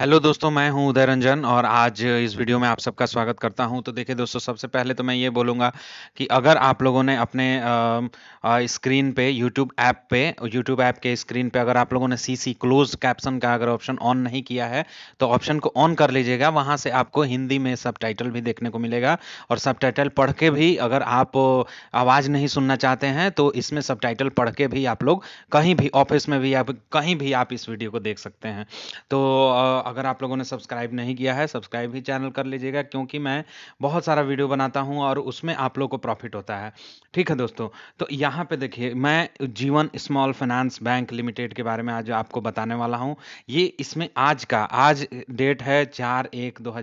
Hello दोस्तों मैं हूं उदय रंजन और आज इस वीडियो में आप सबका स्वागत करता हूं तो देखिए दोस्तों सबसे पहले तो मैं ये बोलूँगा कि अगर आप लोगों ने अपने स्क्रीन पे यूट्यूब ऐप पे यूट्यूब ऐप के स्क्रीन पे अगर आप लोगों ने सी सी क्लोज कैप्शन का अगर ऑप्शन ऑन नहीं किया है तो ऑप्शन को ऑन कर लीजिएगा वहाँ से आपको हिंदी में सब भी देखने को मिलेगा और सब पढ़ के भी अगर आप आवाज़ नहीं सुनना चाहते हैं तो इसमें सब पढ़ के भी आप लोग कहीं भी ऑफिस में भी आप कहीं भी आप इस वीडियो को देख सकते हैं तो अगर आप लोगों ने सब्सक्राइब नहीं किया है सब्सक्राइब भी चैनल कर लीजिएगा क्योंकि मैं बहुत सारा वीडियो बनाता हूँ और उसमें आप लोग को प्रॉफिट होता है ठीक है दोस्तों तो यहाँ पे देखिए मैं जीवन स्मॉल फाइनेंस बैंक लिमिटेड के बारे में आज आपको बताने वाला हूँ ये इसमें आज का आज डेट है चार एक दो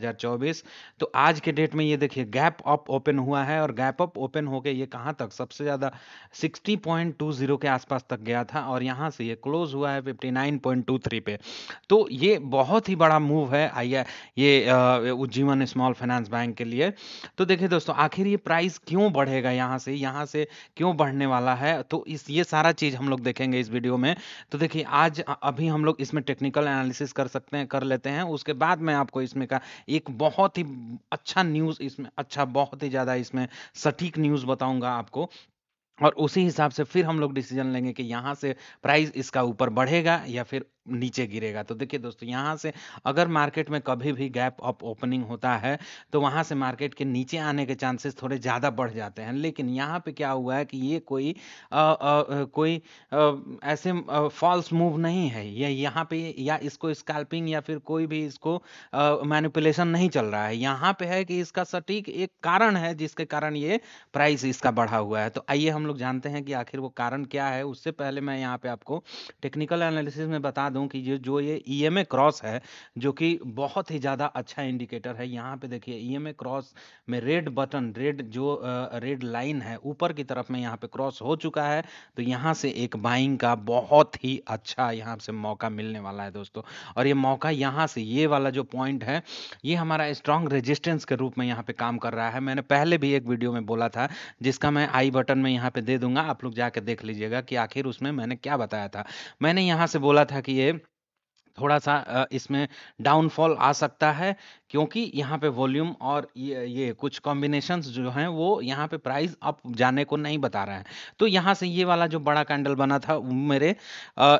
तो आज के डेट में ये देखिए गैप अप ओपन हुआ है और गैप अप ओपन होकर ये कहाँ तक सबसे ज़्यादा 60.20 के आसपास तक गया था और यहाँ से ये क्लोज हुआ है 59.23 पे तो ये बहुत ही काफी बड़ा मूव है आइए ये उज्जीवन स्मॉल फाइनेंस बैंक के लिए तो देखिए दोस्तों आखिर ये प्राइस क्यों बढ़ेगा यहाँ से यहाँ से क्यों बढ़ने वाला है तो इस ये सारा चीज़ हम लोग देखेंगे इस वीडियो में तो देखिए आज अभी हम लोग इसमें टेक्निकल एनालिसिस कर सकते हैं कर लेते हैं उसके बाद में आपको इसमें का एक बहुत ही अच्छा न्यूज़ इसमें अच्छा बहुत ही ज़्यादा इसमें सटीक न्यूज़ बताऊँगा आपको और उसी हिसाब से फिर हम लोग डिसीजन लेंगे कि यहाँ से प्राइस इसका ऊपर बढ़ेगा या फिर नीचे गिरेगा तो देखिए दोस्तों यहाँ से अगर मार्केट में कभी भी गैप अप ओपनिंग होता है तो वहाँ से मार्केट के नीचे आने के चांसेस थोड़े ज़्यादा बढ़ जाते हैं लेकिन यहाँ पे क्या हुआ है कि ये कोई आ, आ, कोई आ, ऐसे फॉल्स मूव नहीं है या यहाँ पे या इसको स्कैल्पिंग या फिर कोई भी इसको मैनिपुलेशन नहीं चल रहा है यहाँ पे है कि इसका सटीक एक कारण है जिसके कारण ये प्राइस इसका बढ़ा हुआ है तो आइए हम लोग जानते हैं कि आखिर वो कारण क्या है उससे पहले मैं यहाँ पे आपको टेक्निकल एनालिसिस में बता दूं कि जो जो ये ई e क्रॉस है जो कि बहुत ही ज़्यादा अच्छा इंडिकेटर है यहाँ पे देखिए ई e क्रॉस में रेड बटन रेड जो रेड लाइन है ऊपर की तरफ में यहाँ पे क्रॉस हो चुका है तो यहाँ से एक बाइंग का बहुत ही अच्छा यहाँ से मौका मिलने वाला है दोस्तों और ये मौका यहाँ से ये वाला जो पॉइंट है ये हमारा स्ट्रांग रेजिस्टेंस के रूप में यहाँ पे काम कर रहा है मैंने पहले भी एक वीडियो में बोला था जिसका मैं आई बटन में यहाँ पे दे दूंगा आप लोग जाकर देख लीजिएगा कि आखिर उसमें मैंने क्या बताया था मैंने यहाँ से बोला था कि ये थोड़ा सा इसमें डाउनफॉल आ सकता है क्योंकि यहाँ पे वॉल्यूम और ये ये कुछ कॉम्बिनेशंस जो हैं वो यहाँ पे प्राइस अप जाने को नहीं बता रहे हैं तो यहाँ से ये वाला जो बड़ा कैंडल बना था वो मेरे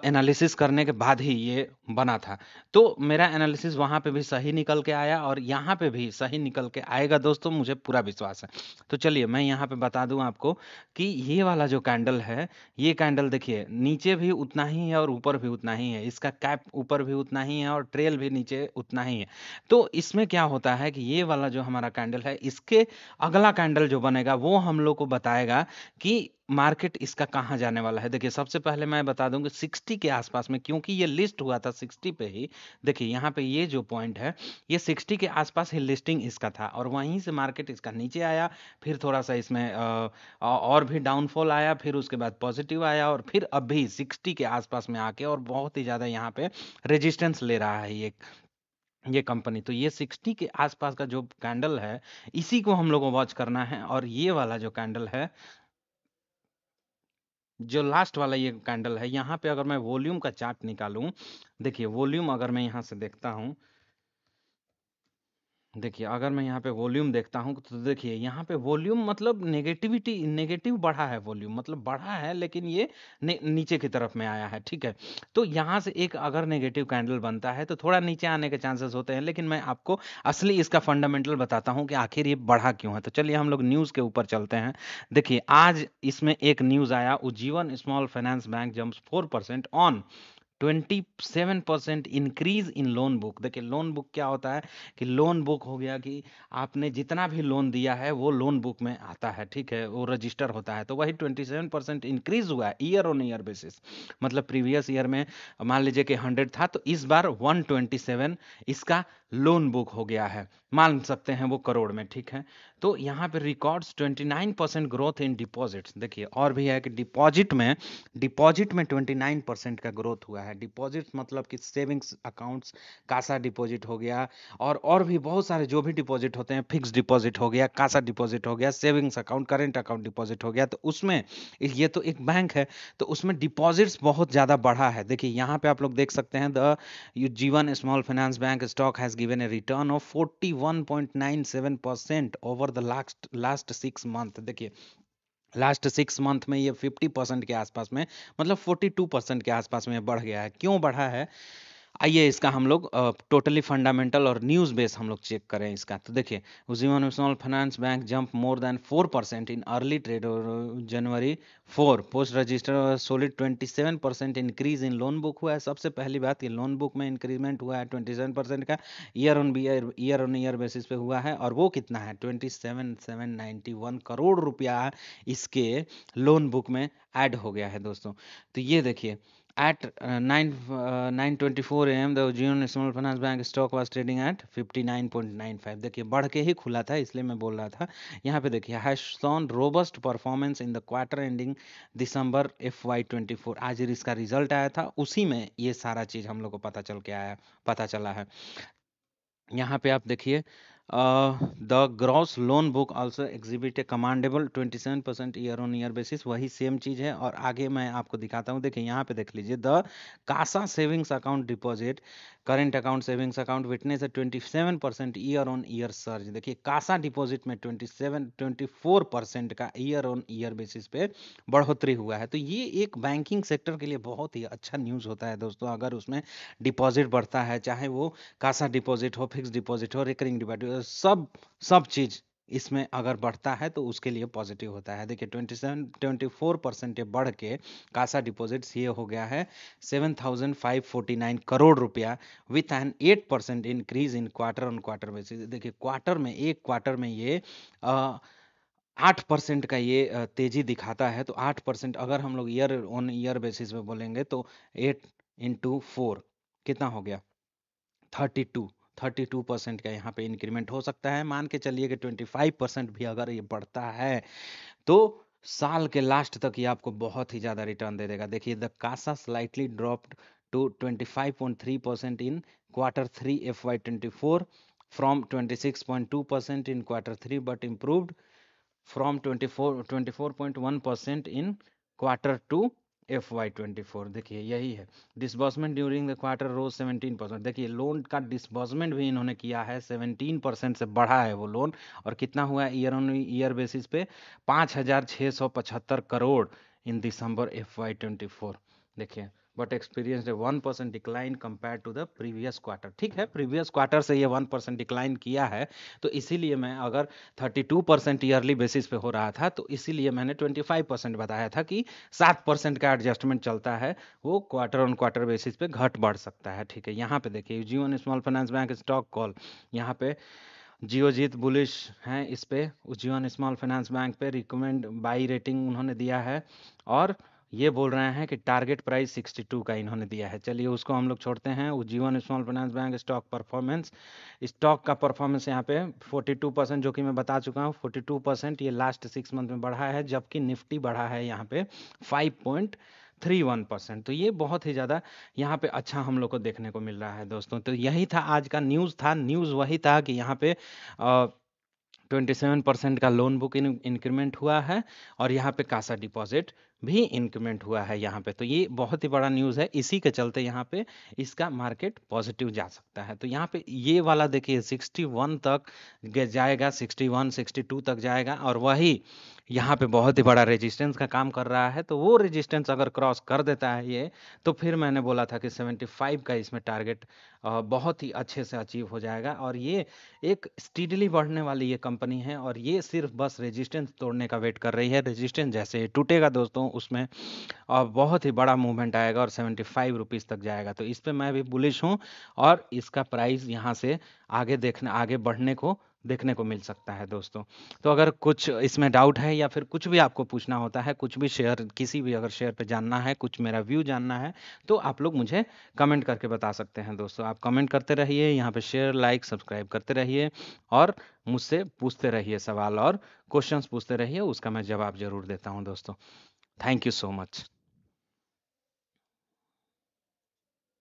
एनालिसिस करने के बाद ही ये बना था तो मेरा एनालिसिस वहाँ पे भी सही निकल के आया और यहाँ पे भी सही निकल के आएगा दोस्तों मुझे पूरा विश्वास है तो चलिए मैं यहाँ पर बता दूँ आपको कि ये वाला जो कैंडल है ये कैंडल देखिए नीचे भी उतना ही है और ऊपर भी उतना ही है इसका कैप ऊपर भी उतना ही है और ट्रेल भी नीचे उतना ही है तो इसमें इसमें क्या होता है कि ये वाला जो हमारा कैंडल है इसके अगला कैंडल जो बनेगा वो हम लोग को बताएगा कि मार्केट इसका कहाँ जाने वाला है देखिए सबसे पहले मैं बता दूं सिक्सटी के आसपास में क्योंकि ये लिस्ट हुआ था सिक्सटी पे ही देखिए यहाँ पे ये जो पॉइंट है ये सिक्सटी के आसपास ही लिस्टिंग इसका था और वहीं से मार्केट इसका नीचे आया फिर थोड़ा सा इसमें आ, और भी डाउनफॉल आया फिर उसके बाद पॉजिटिव आया और फिर अभी सिक्सटी के आसपास में आके और बहुत ही ज़्यादा यहाँ पे रेजिस्टेंस ले रहा है ये ये कंपनी तो ये 60 के आसपास का जो कैंडल है इसी को हम लोगों वॉच करना है और ये वाला जो कैंडल है जो लास्ट वाला ये कैंडल है यहाँ पे अगर मैं वॉल्यूम का चार्ट निकालूं देखिए वॉल्यूम अगर मैं यहाँ से देखता हूँ देखिए, अगर मैं यहाँ पे वॉल्यूम देखता हूँ, तो देखिए यहाँ पे वॉल्यूम मतलब नेगेटिविटी नेगेटिव बढ़ा है वॉल्यूम मतलब बढ़ा है लेकिन ये ने नीचे की तरफ में आया है, ठीक है? तो यहाँ से एक अगर नेगेटिव कैंडल बनता है, तो थोड़ा नीचे आने के चांसेस होते हैं, लेकिन मैं आपको असली इसका फंडामेंटल बताता हूँ कि आखिर ये बढ़ा क्यों है? तो चलिए हम लोग न्यूज़ के ऊपर चलते हैं। देखिए, आज इसमें एक न्यूज़ आया Ujjivan Small Finance Bank jump four on 27 percent increase in loan book देखिए लोन बुक क्या होता है कि लोन बुक हो गया कि आपने जितना भी लोन दिया है वो लोन बुक में आता है ठीक है वो रजिस्टर होता है तो वही 27 परसेंट इंक्रीज हुआ है ईयर ऑन ईयर बेसिस मतलब प्रीवियस ईयर में मान लीजिए कि 100 था तो इस बार 127 इसका लोन बुक हो गया है मान सकते हैं वो करोड़ में ठीक है तो यहाँ पे records 29 percent growth in deposits देखिए और भी है कि डिपॉजिट में डिपॉजिट में 29 परसेंट का ग्रोथ हुआ है है डिपॉजिट्स मतलब कि सेविंग्स अकाउंट्स कासा डिपॉजिट हो गया और और भी बहुत सारे जो भी डिपॉजिट होते हैं फिक्स डिपॉजिट हो गया कासा डिपॉजिट हो गया savings account current account deposit हो गया तो उसमें ये तो एक बैंक है तो उसमें डिपॉजिट्स बहुत ज़्यादा बढ़ा है देखिए यहाँ पे आप लोग देख सकते हैं the Ujjivan Small Finance Bank stock has given a return of forty over the last last six month देखिए लास्ट सिक्स मंथ में ये फिफ्टी परसेंट के आसपास में मतलब फोर्टी टू परसेंट के आसपास में बढ़ गया है क्यों बढ़ा है आइए इसका हम लोग टोटली फंडामेंटल और न्यूज बेस हम लोग चेक करें इसका तो देखिए Ujjivan Small Finance Bank jump more than four percent in early trade January four post register solid twenty seven percent increase in loan book हुआ है सबसे पहली बात ये लोन बुक में इंक्रीजमेंट हुआ है ट्वेंटी सेवन परसेंट का year on year on year basis पे हुआ है और वो कितना है twenty seven seven ninety one crore रुपया इसके लोन बुक में ऐड हो गया है दोस्तों तो ये देखिए At uh, 9 uh, 9:24 AM the Jio Small Finance Bank stock was trading at 59.95 देखिए बढ़ के ही खुला था इसलिए मैं बोल रहा था यहाँ पे देखिए has seen robust performance in the quarter ending December F Y ट्वेंटी आज इसका रिजल्ट आया था उसी में ये सारा चीज़ हम लोग को पता चल के आया पता चला है यहाँ पे आप देखिए the gross loan loan book also exhibit commendable twenty seven percent year on year basis वही सेम चीज़ है और आगे मैं आपको दिखाता हूँ देखिए यहाँ पे देख लीजिए the CASA savings account deposit current account savings account witness है seven percent year on year surge देखिए कासा डिपॉजिट में twenty seven twenty four percent का ईयर ऑन ईयर बेसिस पे बढ़ोतरी हुआ है तो ये एक बैंकिंग सेक्टर के लिए बहुत ही अच्छा न्यूज़ होता है दोस्तों अगर उसमें डिपॉजिट बढ़ता है चाहे वो कासा डिपॉजिट हो फिक्स डिपॉजिट हो रिकरिंग डिपॉजिट सब सब चीज़ इसमें अगर बढ़ता है तो उसके लिए पॉजिटिव होता है देखिए twenty seven twenty four percent बढ़ के कासा डिपॉजिट्स ये हो गया है seven thousand five forty nine crore रुपया with an eight percent increase in quarter on quarter basis देखिए क्वार्टर में एक क्वार्टर में ये आ, आठ परसेंट का ये तेजी दिखाता है तो आठ परसेंट अगर हम लोग ईयर ऑन ईयर बेसिस में बोलेंगे तो एट इंटू फोर कितना हो गया थर्टी टू 32 परसेंट का यहाँ पे इंक्रीमेंट हो सकता है मान के चलिए कि 25 परसेंट भी अगर ये बढ़ता है तो साल के लास्ट तक ये आपको बहुत ही ज़्यादा रिटर्न दे देगा देखिए the CASA slightly dropped to 25.3 percent in quarter three F Y twenty four from twenty percent in quarter three but improved from twenty 24.1 percent in quarter two F Y twenty four देखिए यही है disbursement during the quarter rose seventeen percent देखिए loan का disbursement भी इन्होंने किया है seventeen percent से बढ़ा है वो लोन और कितना हुआ है ईयर ऑन ईयर बेसिस पे पाँच हज़ार छः सौ पचहत्तर crore in December F Y twenty four देखिए but experience one percent decline compare to the previous quarter ठीक है प्रीवियस क्वार्टर से ये वन परसेंट डिक्लाइन किया है तो इसीलिए मैं अगर thirty two percent yearly basis पे हो रहा था तो इसीलिए मैंने ट्वेंटी फाइव परसेंट बताया था कि सात परसेंट का एडजस्टमेंट चलता है वो क्वार्टर ऑन क्वार्टर बेसिस पे घट बढ़ सकता है ठीक है यहाँ पे देखिए Ujjivan Small Finance Bank stock call यहाँ पे जीत बुलिश हैं इस पर उज्जीवन स्मॉल फाइनेंस बैंक पे रिकमेंड बाई रेटिंग उन्होंने दिया है और ये बोल रहे हैं कि टारगेट प्राइस 62 का इन्होंने दिया है चलिए उसको हम लोग छोड़ते हैं Ujjivan Small Finance Bank stock performance stock का परफॉर्मेंस यहाँ पे 42 परसेंट जो कि मैं बता चुका हूँ 42 परसेंट ये लास्ट सिक्स मंथ में बढ़ा है जबकि निफ्टी बढ़ा है यहाँ पे पॉइंट थ्री वन परसेंट तो ये बहुत ही ज़्यादा यहाँ पे अच्छा हम लोग को देखने को मिल रहा है दोस्तों तो यही था आज का न्यूज़ था न्यूज़ वही था कि यहाँ पे आ, 27 परसेंट का लोन बुक इंक्रीमेंट हुआ है और यहाँ पे कासा डिपॉजिट भी इंक्रीमेंट हुआ है यहाँ पे तो ये बहुत ही बड़ा न्यूज़ है इसी के चलते यहाँ पे इसका मार्केट पॉजिटिव जा सकता है तो यहाँ पे ये वाला देखिए 61 तक जाएगा 61 62 तक जाएगा और वही यहाँ पे बहुत ही बड़ा रेजिस्टेंस का काम कर रहा है तो वो रेजिस्टेंस अगर क्रॉस कर देता है ये तो फिर मैंने बोला था कि 75 का इसमें टारगेट बहुत ही अच्छे से अचीव हो जाएगा और ये एक स्टीडली बढ़ने वाली ये कंपनी है और ये सिर्फ बस रेजिस्टेंस तोड़ने का वेट कर रही है रेजिस्टेंस जैसे टूटेगा दोस्तों हूँ उसमें और बहुत ही बड़ा मूवमेंट आएगा और सेवेंटी फाइव रुपीज़ तक जाएगा तो इस पर मैं भी बुलिश हूँ और इसका प्राइस यहाँ से आगे देखने आगे बढ़ने को देखने को मिल सकता है दोस्तों तो अगर कुछ इसमें डाउट है या फिर कुछ भी आपको पूछना होता है कुछ भी शेयर किसी भी अगर शेयर पे जानना है कुछ मेरा व्यू जानना है तो आप लोग मुझे कमेंट करके बता सकते हैं दोस्तों आप कमेंट करते रहिए यहाँ पे शेयर लाइक सब्सक्राइब करते रहिए और मुझसे पूछते रहिए सवाल और क्वेश्चंस पूछते रहिए उसका मैं जवाब जरूर देता हूँ दोस्तों Thank you so much.